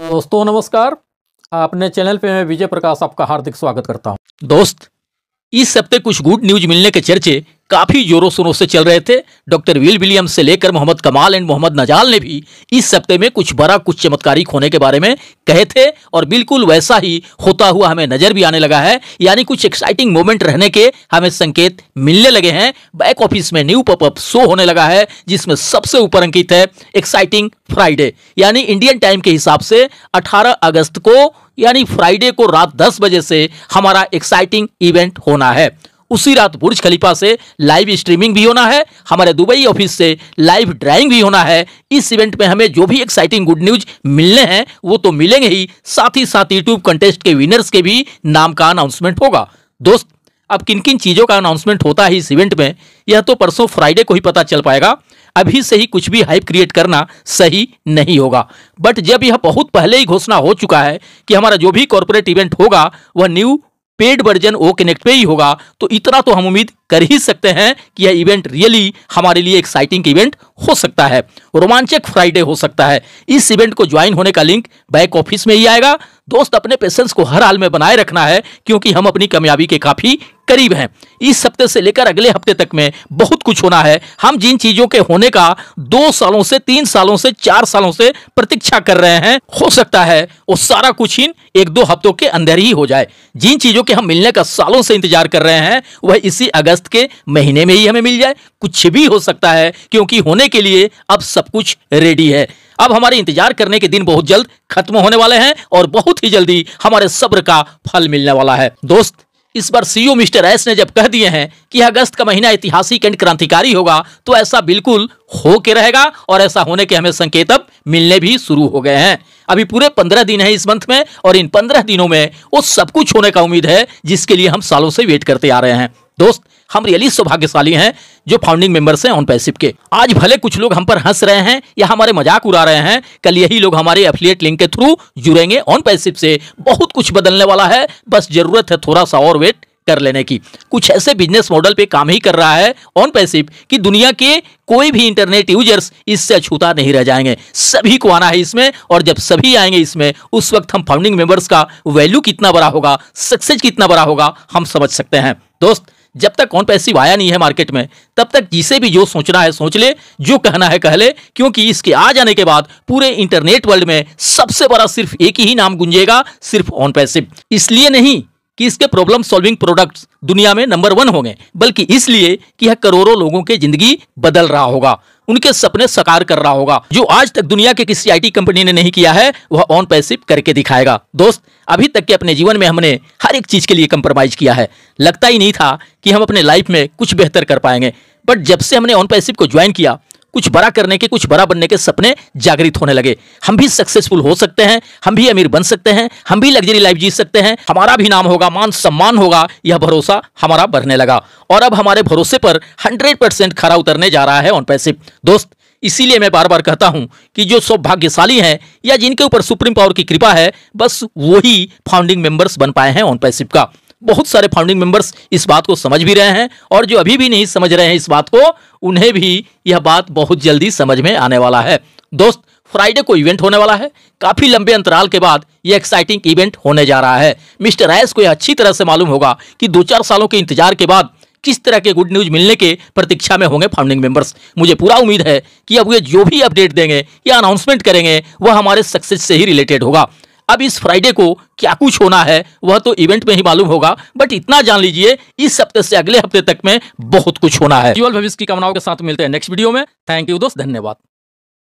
दोस्तों नमस्कार अपने चैनल पे मैं विजय प्रकाश आपका हार्दिक स्वागत करता हूं दोस्त इस हफ्ते कुछ गुड न्यूज मिलने के चर्चे काफ़ी जोरों शोरों से चल रहे थे डॉक्टर विल विलियम्स से लेकर मोहम्मद कमाल एंड मोहम्मद नजाल ने भी इस सप्ते में कुछ बड़ा कुछ चमत्कारी होने के बारे में कहे थे और बिल्कुल वैसा ही होता हुआ हमें नज़र भी आने लगा है यानी कुछ एक्साइटिंग मोमेंट रहने के हमें संकेत मिलने लगे हैं बैक ऑफिस में न्यू पॉपअप शो होने लगा है जिसमें सबसे ऊपर अंकित है एक्साइटिंग फ्राइडे यानी इंडियन टाइम के हिसाब से अठारह अगस्त को यानी फ्राइडे को रात दस बजे से हमारा एक्साइटिंग इवेंट होना है उसी रात बुर्ज खलीफा से लाइव स्ट्रीमिंग भी होना है हमारे दुबई ऑफिस से लाइव ड्राइंग भी होना है इस इवेंट में हमें जो भी एक्साइटिंग गुड न्यूज मिलने हैं वो तो मिलेंगे ही साथ ही साथ यूट्यूब कंटेस्ट के विनर्स के भी नाम का अनाउंसमेंट होगा दोस्त अब किन किन चीज़ों का अनाउंसमेंट होता है इस इवेंट में यह तो परसों फ्राइडे को ही पता चल पाएगा अभी से ही कुछ भी हाइप क्रिएट करना सही नहीं होगा बट जब यह बहुत पहले ही घोषणा हो चुका है कि हमारा जो भी कॉरपोरेट इवेंट होगा वह new paid version O connect पे ही होगा तो इतना तो हम उम्मीद कर ही सकते हैं कि यह इवेंट रियली हमारे लिए एक्साइटिंग इवेंट हो सकता है रोमांचक फ्राइडे हो सकता है इस इवेंट को ज्वाइन होने का लिंक बैक ऑफिस में ही आएगा दोस्त अपने पेशेंस को हर हाल में बनाए रखना है क्योंकि हम अपनी कामयाबी के काफी करीब हैं इस हफ्ते से लेकर अगले हफ्ते तक में बहुत कुछ होना है हम जिन चीजों के होने का दो सालों से तीन सालों से चार सालों से प्रतीक्षा कर रहे हैं हो सकता है वो सारा कुछ इन एक दो हफ्तों के अंदर ही हो जाए जिन चीजों के हम मिलने का सालों से इंतजार कर रहे हैं वह इसी अगस्त अगस्त के महीने में ही हमें मिल जाए कुछ भी हो सकता है क्योंकि होने के लिए अब सब कुछ रेडी है अब हमारे इंतजार करने के दिन बहुत जल्द खत्म होने वाले हैं और बहुत ही जल्दी हमारे सब्र का फल मिलने वाला है दोस्त इस बार सीईओ e मिस्टर एस ने जब कह दिए हैं कि अगस्त का महीना ऐतिहासिक एंड क्रांतिकारी होगा तो ऐसा बिल्कुल हो के रहेगा और ऐसा होने के हमें संकेत अब मिलने भी शुरू हो गए हैं अभी पूरे पंद्रह दिन है इस मंथ में और इन पंद्रह दिनों में वो सब कुछ होने का उम्मीद है जिसके लिए हम सालों से वेट करते आ रहे हैं दोस्त हम रियली सौभाग्यशाली हैं जो फाउंडिंग मेंबर्स हैं ऑन पैसिव के आज भले कुछ लोग हम पर हंस रहे हैं या हमारे मजाक उड़ा रहे हैं कल यही लोग हमारे एफिलिएट लिंक के थ्रू जुड़ेंगे ऑन पैसिव से बहुत कुछ बदलने वाला है बस जरूरत है थोड़ा सा और वेट कर लेने की कुछ ऐसे बिजनेस मॉडल पे काम ही कर रहा है ऑन पैसिव कि दुनिया के कोई भी इंटरनेट यूजर्स इससे अछूता नहीं रह जाएंगे सभी को आना है इसमें और जब सभी आएंगे इसमें उस वक्त हम फाउंडिंग मेंबर्स का वैल्यू कितना बड़ा होगा सक्सेस कितना बड़ा होगा हम समझ सकते हैं दोस्त जब तक कौन पैसिव आया नहीं है मार्केट में तब तक जिसे भी जो सोचना है सोच ले जो कहना है कह ले क्योंकि इसके आ जाने के बाद पूरे इंटरनेट वर्ल्ड में सबसे बड़ा सिर्फ एक ही नाम गुंजेगा सिर्फ ऑन पैसिव इसलिए नहीं कि इसके प्रॉब्लम सॉल्विंग प्रोडक्ट्स दुनिया में नंबर वन होंगे बल्कि इसलिए कि यह करोड़ों लोगों की जिंदगी बदल रहा होगा उनके सपने साकार कर रहा होगा जो आज तक दुनिया के किसी आईटी कंपनी ने नहीं किया है वह ऑन पैसिव करके दिखाएगा दोस्त अभी तक के अपने जीवन में हमने हर एक चीज के लिए कंप्रोमाइज किया है लगता ही नहीं था कि हम अपने लाइफ में कुछ बेहतर कर पाएंगे बट जब से हमने ऑन पैसिव को ज्वाइन किया कुछ बड़ा करने के कुछ बड़ा बनने के सपने जागृत होने लगे हम भी सक्सेसफुल हो सकते हैं हम भी अमीर बन सकते हैं हम भी लग्जरी लाइफ जी सकते हैं हमारा भी नाम होगा मान सम्मान होगा यह भरोसा हमारा बढ़ने लगा और अब हमारे भरोसे पर हंड्रेड परसेंट खरा उतरने जा रहा है ऑन पैसे दोस्त इसीलिए मैं बार बार कहता हूं कि जो सौभाग्यशाली हैं या जिनके ऊपर सुप्रीम पावर की कृपा है बस वही फाउंडिंग मेंबर्स बन पाए हैं ऑन पैसिप का बहुत सारे फाउंडिंग मेंबर्स इस बात को समझ भी रहे हैं और जो अभी भी नहीं समझ रहे हैं इस बात को उन्हें भी यह बात बहुत जल्दी समझ में आने वाला है दोस्त फ्राइडे को इवेंट होने वाला है काफी लंबे अंतराल के बाद यह एक्साइटिंग इवेंट होने जा रहा है मिस्टर रायस को यह अच्छी तरह से मालूम होगा कि दो चार सालों के इंतजार के बाद किस तरह के गुड न्यूज मिलने के प्रतीक्षा में होंगे फाउंडिंग मेंबर्स मुझे पूरा उम्मीद है कि अब ये जो भी अपडेट देंगे या अनाउंसमेंट करेंगे वह हमारे सक्सेस से ही रिलेटेड होगा अब इस फ्राइडे को क्या कुछ होना है वह तो इवेंट में ही मालूम होगा बट इतना जान लीजिए इस हफ्ते से अगले हफ्ते तक में बहुत कुछ होना है भविष्य की कामनाओं के साथ मिलते हैं नेक्स्ट वीडियो में थैंक यू दोस्त धन्यवाद